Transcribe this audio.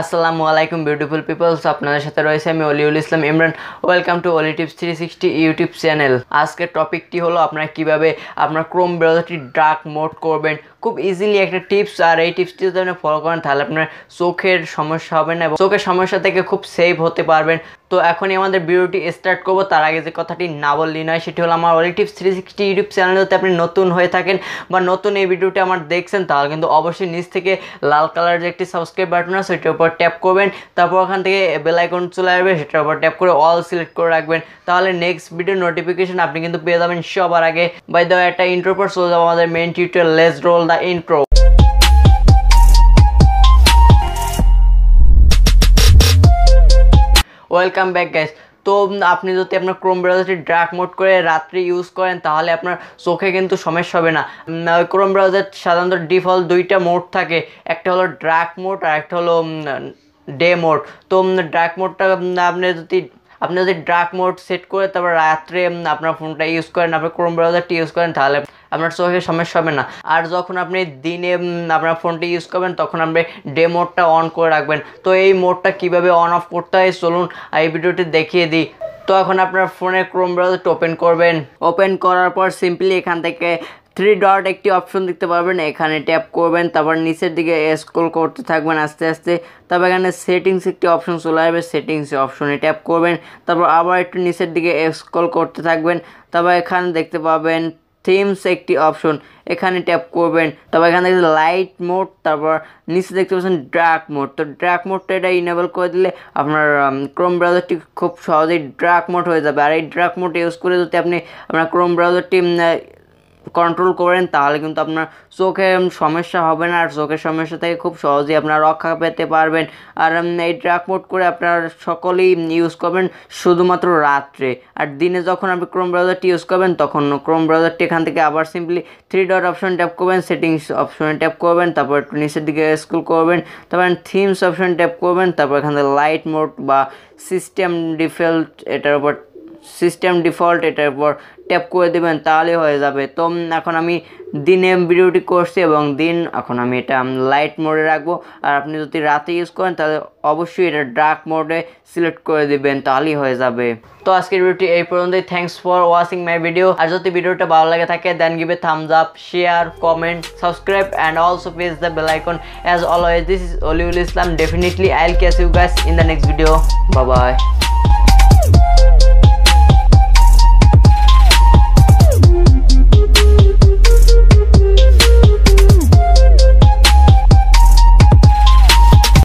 আসসালামু আলাইকুম beautiful people's আপনাদের সাথে রয়েছে আমি Oliul Islam Imran welcome to Oli tips three sixty YouTube channel আজকের টপিকটি হলো আপনারা কীভাবে আপনার ক্রোম ব্রাউজারটি ডার্ক মোড করবেন খুব ইজিলি একটা টিপস আর এই টিপসটি যদি আপনি ফলো করেন তাহলে আপনার চোখের সমস্যা হবে না চোখের সমস্যা থেকে খুব সেভ হতে পারবেন তো এখনই আমাদের ভিডিওটি স্টার্ট করবো তার আগে যে কথাটি না বললি নয় সেটি হলো আমার Oli tips three sixty YouTube channel যদি আপনি নতুন হয়ে থাকেন বা নতুন এই ভিডিওটি আমার দেখছেন তাহলে কিন্তু অবশ্যই নিচ থেকে লাল কালারের যে একটি সাবস্ক্রাইব বাটন আছে সেটির উপর ট্যাপ করবেন তারপর ওখান থেকে বেলাইকন চলে আসবে সেটার উপর ট্যাপ করে অল সিলেক্ট করে রাখবেন তাহলে নেক্সট ভিডিও নোটিফিকেশন আপনি কিন্তু পেয়ে যাবেন সবার আগে বাই দেওয়া একটা ইন্ট্রো পর চলে যাবো আমাদের main tutorial let's roll the intro welcome back guys তো আপনি যদি আপনার ক্রোম ব্রাউজারটি ড্রাক মোড করে রাত্রি ইউজ করেন তাহলে আপনার চোখে কিন্তু সমস্যা হবে না ক্রোম ব্রাউজার সাধারণত ডিফল্ট দুইটা মোড থাকে একটা হলো ড্রাক মোড আর একটা হলো ডে মোড তো ড্রাক মোডটা আপনি যদি আপনি যদি ডার্ক মোড সেট করে তারপর রাত্রে আপনার ফোনটা ইউজ করেন আপনার ক্রোম ব্রাউজারটি ইউজ করেন তাহলে আপনার চোখে সমস্যা হবে না আর যখন আপনি দিনে আপনার ফোনটি ইউজ করবেন তখন আপনি ডে মোডটা অন করে রাখবেন তো এই মোডটা কিভাবে অন অফ করতে হয় চলুন এই ভিডিওটি দেখিয়ে দিই তো এখন আপনার ফোনের ক্রোম ব্রাউজারটি ওপেন করবেন ওপেন করার পর সিম্পলি এখান থেকে থ্রি ডট একটি অপশন দেখতে পাবেন এখানে ট্যাপ করবেন তারপর নিচের দিকে স্ক্রোল করতে থাকবেন আস্তে আস্তে তারপর এখানে সেটিংস একটি অপশন চলে আসবে সেটিংস অপশনে ট্যাপ করবেন তারপর আবার একটু নিচের দিকে স্ক্রোল করতে থাকবেন তারপর এখানে দেখতে পাবেন থিমস একটি অপশন এখানে ট্যাপ করবেন তারপর এখানে দেখতে লাইট মোড তারপর নিচে দেখতে পাচ্ছেন ড্রাক মোড তো ড্রাক মোডটা এটা ইনেবল করে দিলে আপনার ক্রোম ব্রাউজারটি খুব সহজেই ড্রাক মোড হয়ে যাবে আর এই ড্রাক মোড ইউজ করে যদি আপনি আপনার ক্রোম ব্রাউজারটি কন্ট্রোল করেন তাহলে কিন্তু আপনার চোখে সমস্যা হবে না আর চোখের সমস্যা থেকে খুব সহজেই আপনারা রক্ষা পেতে পারবেন আর এই ড্রাগ মোড করে আপনারা সকলেই ইউজ করবেন শুধুমাত্র রাত্রে আর দিনে যখন আপনি ক্রোম ব্রাউজারটি ইউজ করবেন তখন ক্রোম ব্রাউজারটি এখান থেকে আবার simply three dot option tap করবেন সেটিংস অপশনে ট্যাপ করবেন তারপর একটু নিচের দিকে স্কুল করবেন তারপর থিমস অপশন ট্যাপ করবেন তারপর এখান থেকে লাইট মোড বা সিস্টেম ডিফেল্ট এটার উপর সিস্টেম ডিফল্ট এটার উপর ট্যাপ করে দেবেন তাহলে হয়ে যাবে তো এখন আমি দিনে ভিডিওটি করছি এবং দিন এখন আমি এটা লাইট মোডে রাখবো আর আপনি যদি রাতে ইউজ করেন তাহলে অবশ্যই এটা ডার্ক মোডে সিলেক্ট করে দেবেন তাহলেই হয়ে যাবে তো আজকের ভিডিওটি এই পর্যন্তই thanks for watching my video আর যদি ভিডিওটা ভালো লাগে থাকে then give a thumbs up share comment subscribe and also press the bell icon as always this is Oliul Islam definitely I'll catch you guys in the next video বাবাই